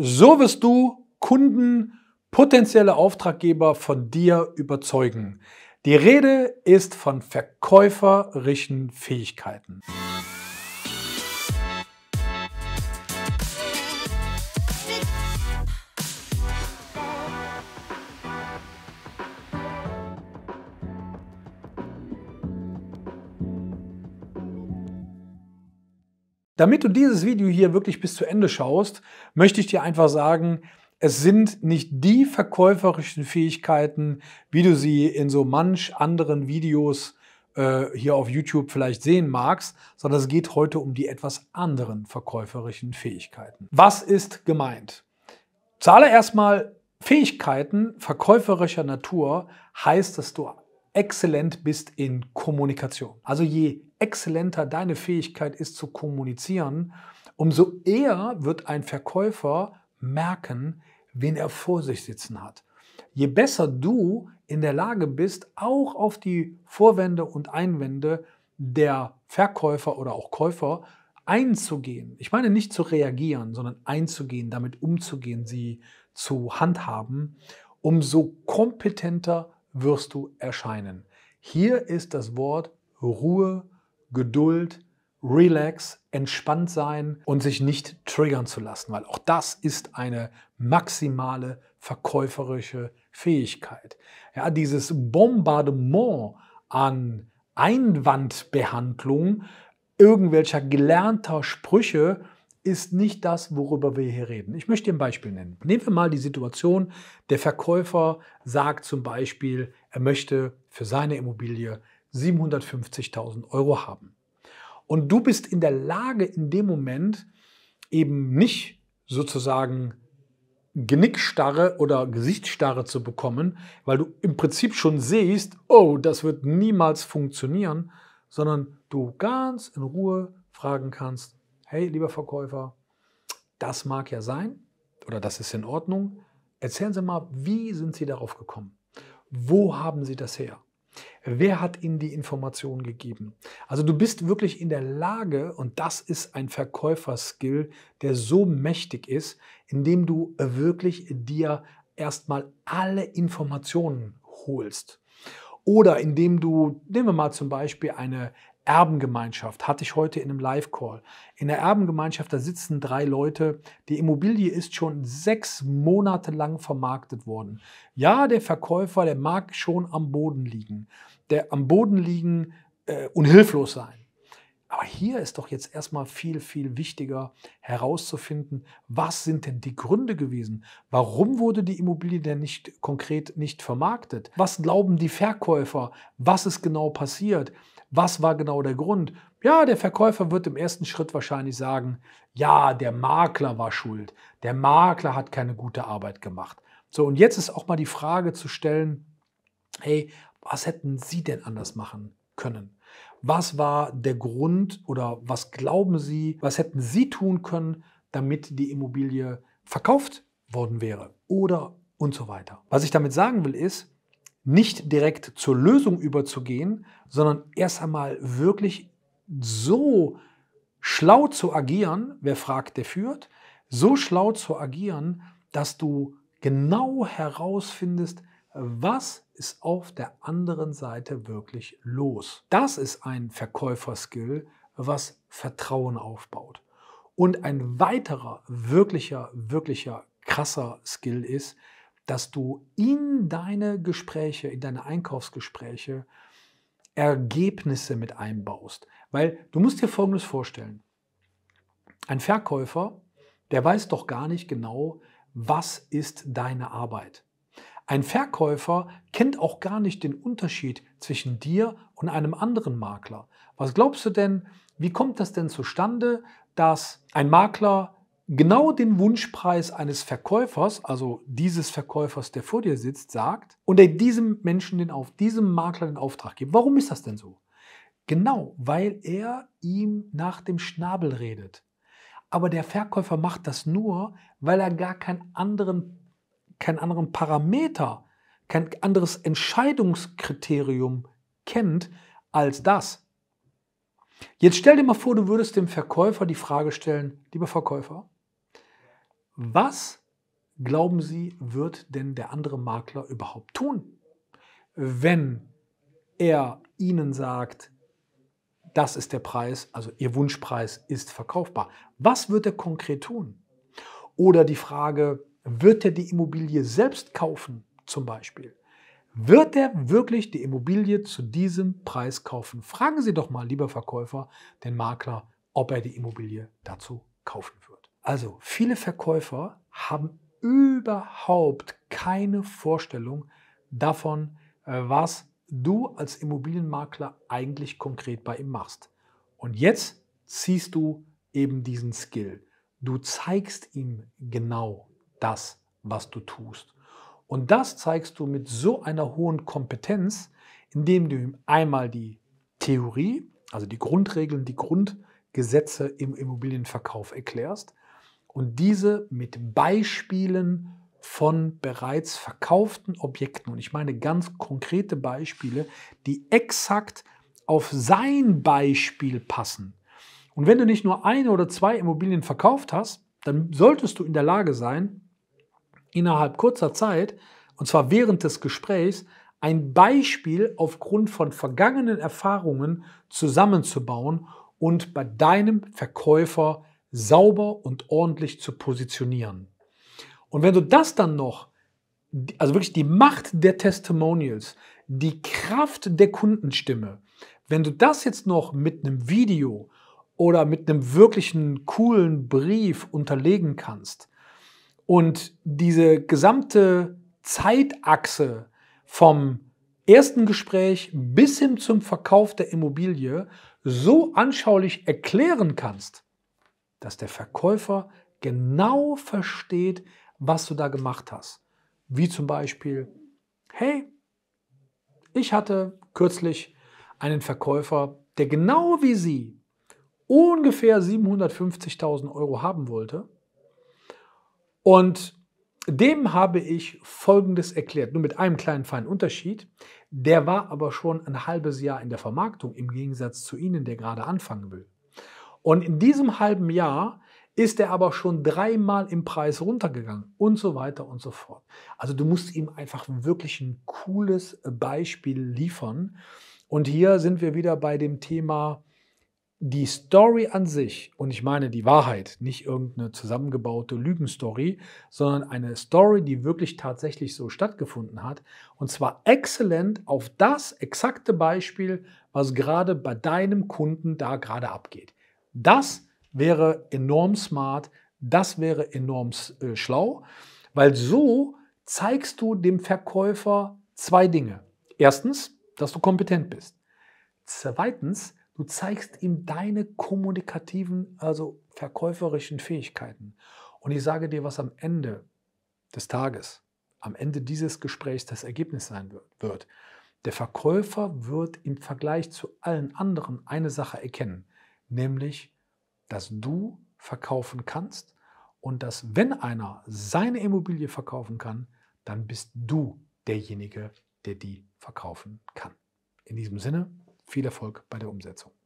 So wirst du Kunden, potenzielle Auftraggeber von dir überzeugen. Die Rede ist von verkäuferischen Fähigkeiten. Damit du dieses Video hier wirklich bis zu Ende schaust, möchte ich dir einfach sagen, es sind nicht die verkäuferischen Fähigkeiten, wie du sie in so manch anderen Videos äh, hier auf YouTube vielleicht sehen magst, sondern es geht heute um die etwas anderen verkäuferischen Fähigkeiten. Was ist gemeint? Zuallererst mal Fähigkeiten verkäuferischer Natur heißt, dass du exzellent bist in Kommunikation. Also je exzellenter deine Fähigkeit ist zu kommunizieren, umso eher wird ein Verkäufer merken, wen er vor sich sitzen hat. Je besser du in der Lage bist, auch auf die Vorwände und Einwände der Verkäufer oder auch Käufer einzugehen. Ich meine nicht zu reagieren, sondern einzugehen, damit umzugehen, sie zu handhaben, umso kompetenter wirst du erscheinen. Hier ist das Wort Ruhe, Geduld, relax, entspannt sein und sich nicht triggern zu lassen, weil auch das ist eine maximale verkäuferische Fähigkeit. Ja, dieses Bombardement an Einwandbehandlung irgendwelcher gelernter Sprüche ist nicht das, worüber wir hier reden. Ich möchte dir ein Beispiel nennen. Nehmen wir mal die Situation, der Verkäufer sagt zum Beispiel, er möchte für seine Immobilie 750.000 Euro haben. Und du bist in der Lage, in dem Moment eben nicht sozusagen Genickstarre oder Gesichtsstarre zu bekommen, weil du im Prinzip schon siehst, oh, das wird niemals funktionieren, sondern du ganz in Ruhe fragen kannst, hey, lieber Verkäufer, das mag ja sein oder das ist in Ordnung. Erzählen Sie mal, wie sind Sie darauf gekommen? Wo haben Sie das her? Wer hat Ihnen die Informationen gegeben? Also du bist wirklich in der Lage, und das ist ein Verkäuferskill, der so mächtig ist, indem du wirklich dir erstmal alle Informationen holst. Oder indem du, nehmen wir mal zum Beispiel eine Erbengemeinschaft hatte ich heute in einem Live-Call. In der Erbengemeinschaft, da sitzen drei Leute. Die Immobilie ist schon sechs Monate lang vermarktet worden. Ja, der Verkäufer, der mag schon am Boden liegen. Der am Boden liegen äh, und hilflos sein. Aber hier ist doch jetzt erstmal viel, viel wichtiger herauszufinden, was sind denn die Gründe gewesen? Warum wurde die Immobilie denn nicht konkret nicht vermarktet? Was glauben die Verkäufer? Was ist genau passiert? Was war genau der Grund? Ja, der Verkäufer wird im ersten Schritt wahrscheinlich sagen, ja, der Makler war schuld. Der Makler hat keine gute Arbeit gemacht. So, und jetzt ist auch mal die Frage zu stellen, hey, was hätten Sie denn anders machen können? Was war der Grund oder was glauben Sie, was hätten Sie tun können, damit die Immobilie verkauft worden wäre oder und so weiter. Was ich damit sagen will ist, nicht direkt zur Lösung überzugehen, sondern erst einmal wirklich so schlau zu agieren, wer fragt, der führt, so schlau zu agieren, dass du genau herausfindest, was ist auf der anderen Seite wirklich los. Das ist ein Verkäuferskill, was Vertrauen aufbaut. Und ein weiterer wirklicher, wirklicher krasser Skill ist, dass du in deine Gespräche, in deine Einkaufsgespräche Ergebnisse mit einbaust. Weil du musst dir Folgendes vorstellen. Ein Verkäufer, der weiß doch gar nicht genau, was ist deine Arbeit. Ein Verkäufer kennt auch gar nicht den Unterschied zwischen dir und einem anderen Makler. Was glaubst du denn, wie kommt das denn zustande, dass ein Makler genau den Wunschpreis eines Verkäufers, also dieses Verkäufers, der vor dir sitzt, sagt und er diesem Menschen den auf, diesem Makler den Auftrag gibt. Warum ist das denn so? Genau, weil er ihm nach dem Schnabel redet. Aber der Verkäufer macht das nur, weil er gar keinen anderen, keinen anderen Parameter, kein anderes Entscheidungskriterium kennt als das. Jetzt stell dir mal vor, du würdest dem Verkäufer die Frage stellen, lieber Verkäufer, was glauben Sie, wird denn der andere Makler überhaupt tun, wenn er Ihnen sagt, das ist der Preis, also Ihr Wunschpreis ist verkaufbar? Was wird er konkret tun? Oder die Frage, wird er die Immobilie selbst kaufen zum Beispiel? Wird er wirklich die Immobilie zu diesem Preis kaufen? Fragen Sie doch mal, lieber Verkäufer, den Makler, ob er die Immobilie dazu kaufen wird. Also viele Verkäufer haben überhaupt keine Vorstellung davon, äh, was du als Immobilienmakler eigentlich konkret bei ihm machst. Und jetzt ziehst du eben diesen Skill. Du zeigst ihm genau das, was du tust. Und das zeigst du mit so einer hohen Kompetenz, indem du ihm einmal die Theorie, also die Grundregeln, die Grundgesetze im Immobilienverkauf erklärst, und diese mit Beispielen von bereits verkauften Objekten. Und ich meine ganz konkrete Beispiele, die exakt auf sein Beispiel passen. Und wenn du nicht nur eine oder zwei Immobilien verkauft hast, dann solltest du in der Lage sein, innerhalb kurzer Zeit, und zwar während des Gesprächs, ein Beispiel aufgrund von vergangenen Erfahrungen zusammenzubauen und bei deinem Verkäufer sauber und ordentlich zu positionieren. Und wenn du das dann noch, also wirklich die Macht der Testimonials, die Kraft der Kundenstimme, wenn du das jetzt noch mit einem Video oder mit einem wirklichen coolen Brief unterlegen kannst und diese gesamte Zeitachse vom ersten Gespräch bis hin zum Verkauf der Immobilie so anschaulich erklären kannst, dass der Verkäufer genau versteht, was du da gemacht hast. Wie zum Beispiel, hey, ich hatte kürzlich einen Verkäufer, der genau wie Sie ungefähr 750.000 Euro haben wollte. Und dem habe ich Folgendes erklärt, nur mit einem kleinen feinen Unterschied. Der war aber schon ein halbes Jahr in der Vermarktung, im Gegensatz zu Ihnen, der gerade anfangen will. Und in diesem halben Jahr ist er aber schon dreimal im Preis runtergegangen und so weiter und so fort. Also du musst ihm einfach wirklich ein cooles Beispiel liefern. Und hier sind wir wieder bei dem Thema die Story an sich. Und ich meine die Wahrheit, nicht irgendeine zusammengebaute Lügenstory, sondern eine Story, die wirklich tatsächlich so stattgefunden hat. Und zwar exzellent auf das exakte Beispiel, was gerade bei deinem Kunden da gerade abgeht. Das wäre enorm smart, das wäre enorm äh, schlau, weil so zeigst du dem Verkäufer zwei Dinge. Erstens, dass du kompetent bist. Zweitens, du zeigst ihm deine kommunikativen, also verkäuferischen Fähigkeiten. Und ich sage dir, was am Ende des Tages, am Ende dieses Gesprächs das Ergebnis sein wird. Der Verkäufer wird im Vergleich zu allen anderen eine Sache erkennen nämlich, dass du verkaufen kannst und dass wenn einer seine Immobilie verkaufen kann, dann bist du derjenige, der die verkaufen kann. In diesem Sinne, viel Erfolg bei der Umsetzung.